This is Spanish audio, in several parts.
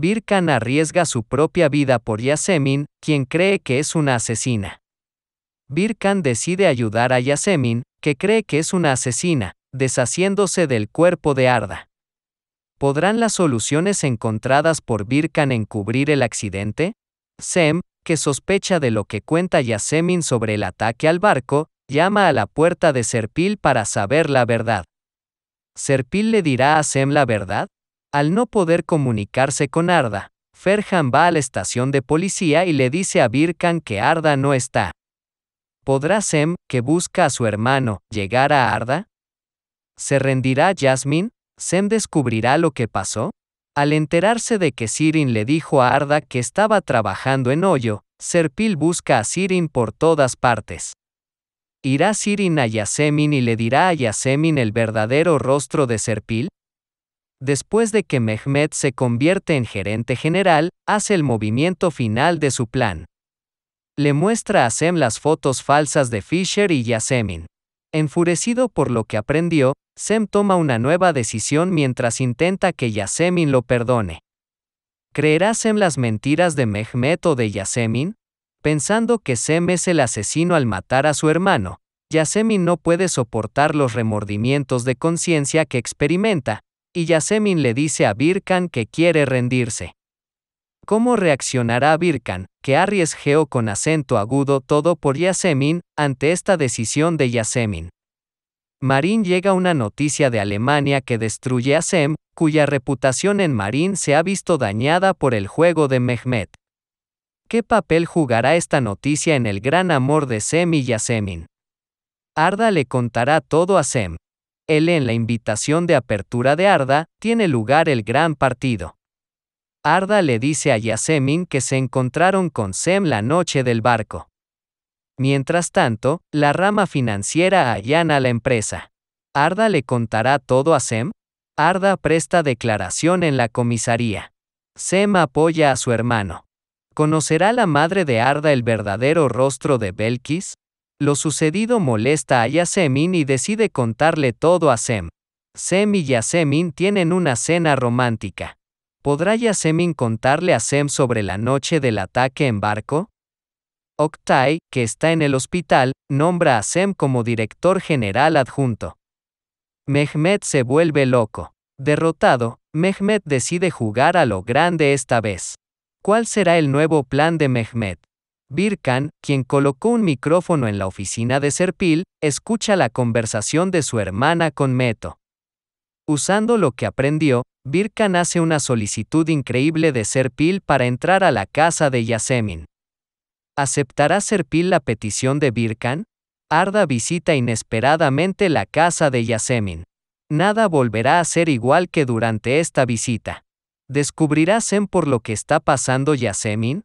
Birkan arriesga su propia vida por Yasemin, quien cree que es una asesina. Birkan decide ayudar a Yasemin, que cree que es una asesina, deshaciéndose del cuerpo de Arda. ¿Podrán las soluciones encontradas por Birkan encubrir el accidente? Sem, que sospecha de lo que cuenta Yasemin sobre el ataque al barco, llama a la puerta de Serpil para saber la verdad. ¿Serpil le dirá a Sem la verdad? Al no poder comunicarse con Arda, Ferhan va a la estación de policía y le dice a Birkan que Arda no está. ¿Podrá Sem, que busca a su hermano, llegar a Arda? ¿Se rendirá Yasmin? ¿Sem descubrirá lo que pasó? Al enterarse de que Sirin le dijo a Arda que estaba trabajando en hoyo, Serpil busca a Sirin por todas partes. ¿Irá Sirin a Yasemin y le dirá a Yasemin el verdadero rostro de Serpil? Después de que Mehmet se convierte en gerente general, hace el movimiento final de su plan. Le muestra a Sem las fotos falsas de Fisher y Yasemin. Enfurecido por lo que aprendió, Sem toma una nueva decisión mientras intenta que Yasemin lo perdone. ¿Creerá Sem las mentiras de Mehmet o de Yasemin? Pensando que Sem es el asesino al matar a su hermano, Yasemin no puede soportar los remordimientos de conciencia que experimenta, y Yasemin le dice a Birkan que quiere rendirse. ¿Cómo reaccionará Birkan, que arriesgeó con acento agudo todo por Yasemin, ante esta decisión de Yasemin? Marín llega una noticia de Alemania que destruye a Sem, cuya reputación en Marín se ha visto dañada por el juego de Mehmet. ¿Qué papel jugará esta noticia en el gran amor de Sem y Yasemin? Arda le contará todo a Sem, él en la invitación de apertura de Arda, tiene lugar el gran partido. Arda le dice a Yasemin que se encontraron con Sem la noche del barco. Mientras tanto, la rama financiera allana la empresa. Arda le contará todo a Sem. Arda presta declaración en la comisaría. Sem apoya a su hermano. ¿Conocerá la madre de Arda el verdadero rostro de Belkis? Lo sucedido molesta a Yasemin y decide contarle todo a Sem. Sem y Yasemin tienen una cena romántica. ¿Podrá Yasemin contarle a Sem sobre la noche del ataque en barco? Oktay, que está en el hospital, nombra a Sem como director general adjunto. Mehmet se vuelve loco. Derrotado, Mehmet decide jugar a lo grande esta vez. ¿Cuál será el nuevo plan de Mehmet? Birkan, quien colocó un micrófono en la oficina de Serpil, escucha la conversación de su hermana con Meto. Usando lo que aprendió, Birkan hace una solicitud increíble de Serpil para entrar a la casa de Yasemin. ¿Aceptará Serpil la petición de Birkan? Arda visita inesperadamente la casa de Yasemin. Nada volverá a ser igual que durante esta visita. ¿Descubrirá Zen por lo que está pasando Yasemin?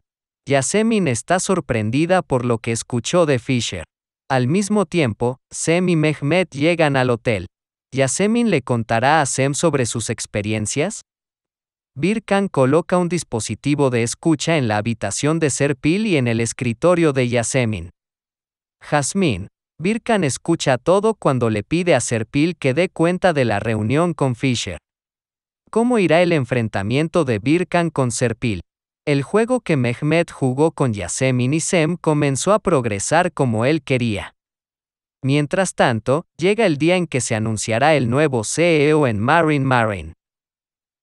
Yasemin está sorprendida por lo que escuchó de Fisher. Al mismo tiempo, Sem y Mehmet llegan al hotel. ¿Yasemin le contará a Sem sobre sus experiencias? Birkan coloca un dispositivo de escucha en la habitación de Serpil y en el escritorio de Yasemin. Jasmine. Birkan escucha todo cuando le pide a Serpil que dé cuenta de la reunión con Fisher. ¿Cómo irá el enfrentamiento de Birkan con Serpil? El juego que Mehmet jugó con Yasemin y Sem comenzó a progresar como él quería. Mientras tanto, llega el día en que se anunciará el nuevo CEO en Marine Marine.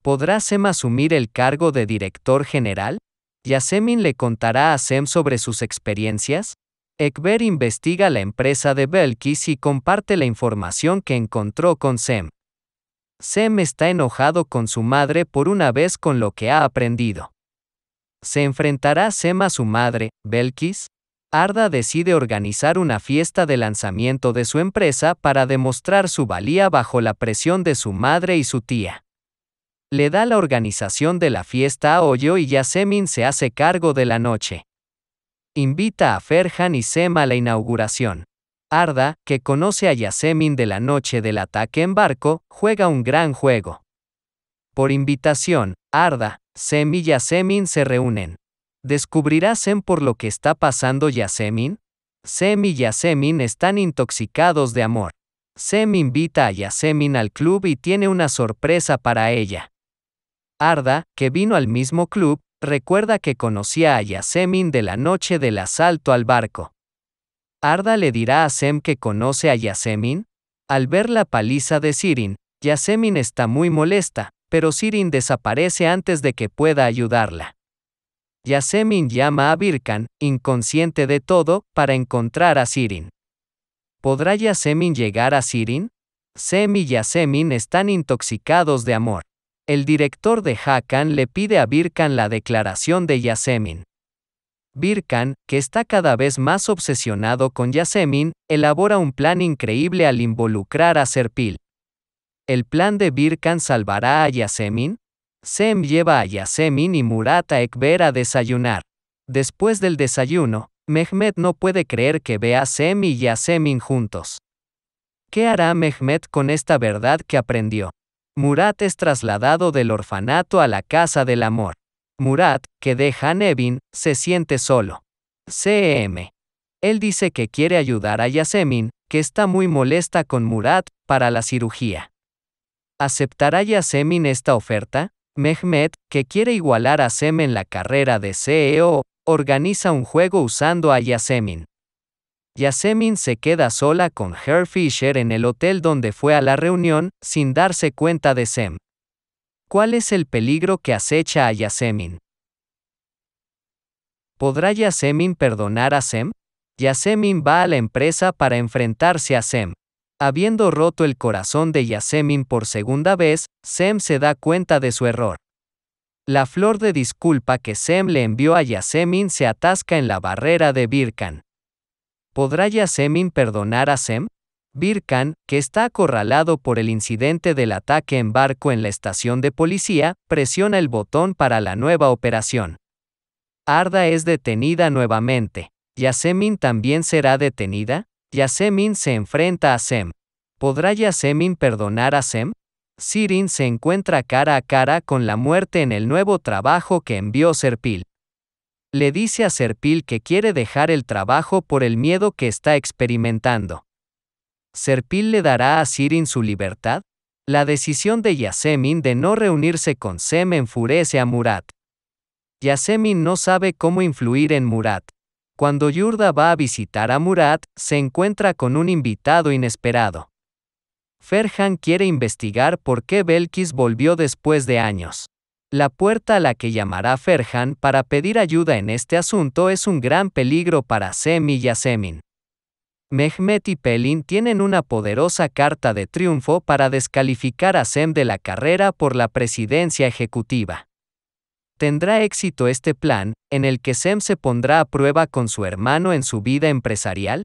¿Podrá Sem asumir el cargo de director general? Yasemin le contará a Sem sobre sus experiencias. Ekber investiga la empresa de Belkis y comparte la información que encontró con Sem. Sem está enojado con su madre por una vez con lo que ha aprendido. ¿Se enfrentará Sema a su madre, Belkis? Arda decide organizar una fiesta de lanzamiento de su empresa para demostrar su valía bajo la presión de su madre y su tía. Le da la organización de la fiesta a Hoyo y Yasemin se hace cargo de la noche. Invita a Ferhan y Sema a la inauguración. Arda, que conoce a Yasemin de la noche del ataque en barco, juega un gran juego. Por invitación, Arda, Sem y Yasemin se reúnen. ¿Descubrirá Sem por lo que está pasando Yasemin? Sem y Yasemin están intoxicados de amor. Sem invita a Yasemin al club y tiene una sorpresa para ella. Arda, que vino al mismo club, recuerda que conocía a Yasemin de la noche del asalto al barco. Arda le dirá a Sem que conoce a Yasemin. Al ver la paliza de Sirin, Yasemin está muy molesta, pero Sirin desaparece antes de que pueda ayudarla. Yasemin llama a Birkan, inconsciente de todo, para encontrar a Sirin. ¿Podrá Yasemin llegar a Sirin? Sem y Yasemin están intoxicados de amor. El director de Hakan le pide a Birkan la declaración de Yasemin. Birkan, que está cada vez más obsesionado con Yasemin, elabora un plan increíble al involucrar a Serpil. ¿El plan de Birkan salvará a Yasemin? Sem lleva a Yasemin y Murat a Ekber a desayunar. Después del desayuno, Mehmet no puede creer que vea a Sem y Yasemin juntos. ¿Qué hará Mehmet con esta verdad que aprendió? Murat es trasladado del orfanato a la casa del amor. Murat, que deja a Nevin, se siente solo. CM. Él dice que quiere ayudar a Yasemin, que está muy molesta con Murat, para la cirugía. ¿Aceptará Yasemin esta oferta? Mehmet, que quiere igualar a Sem en la carrera de CEO, organiza un juego usando a Yasemin. Yasemin se queda sola con Herr Fisher en el hotel donde fue a la reunión, sin darse cuenta de Sem. ¿Cuál es el peligro que acecha a Yasemin? ¿Podrá Yasemin perdonar a Sem? Yasemin va a la empresa para enfrentarse a Sem. Habiendo roto el corazón de Yasemin por segunda vez, Sem se da cuenta de su error. La flor de disculpa que Sem le envió a Yasemin se atasca en la barrera de Birkan. ¿Podrá Yasemin perdonar a Sem? Birkan, que está acorralado por el incidente del ataque en barco en la estación de policía, presiona el botón para la nueva operación. Arda es detenida nuevamente. ¿Yasemin también será detenida? Yasemin se enfrenta a Sem. ¿Podrá Yasemin perdonar a Sem? Sirin se encuentra cara a cara con la muerte en el nuevo trabajo que envió Serpil. Le dice a Serpil que quiere dejar el trabajo por el miedo que está experimentando. ¿Serpil le dará a Sirin su libertad? La decisión de Yasemin de no reunirse con Sem enfurece a Murat. Yasemin no sabe cómo influir en Murat. Cuando Yurda va a visitar a Murat, se encuentra con un invitado inesperado. Ferhan quiere investigar por qué Belkis volvió después de años. La puerta a la que llamará Ferhan para pedir ayuda en este asunto es un gran peligro para Sem y Yasemin. Mehmet y Pelin tienen una poderosa carta de triunfo para descalificar a Sem de la carrera por la presidencia ejecutiva. Tendrá éxito este plan, en el que Sem se pondrá a prueba con su hermano en su vida empresarial?